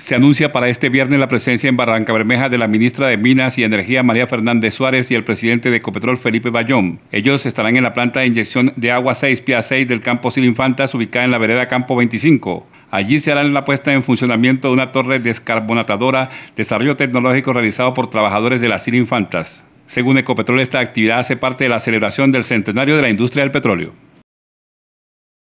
Se anuncia para este viernes la presencia en Barranca Bermeja de la ministra de Minas y Energía María Fernández Suárez y el presidente de Ecopetrol Felipe Bayón. Ellos estarán en la planta de inyección de agua 6 Pia 6 del campo Silinfantas, ubicada en la vereda Campo 25. Allí se hará la puesta en funcionamiento de una torre descarbonatadora, desarrollo tecnológico realizado por trabajadores de la Silinfantas. Según Ecopetrol, esta actividad hace parte de la celebración del centenario de la industria del petróleo.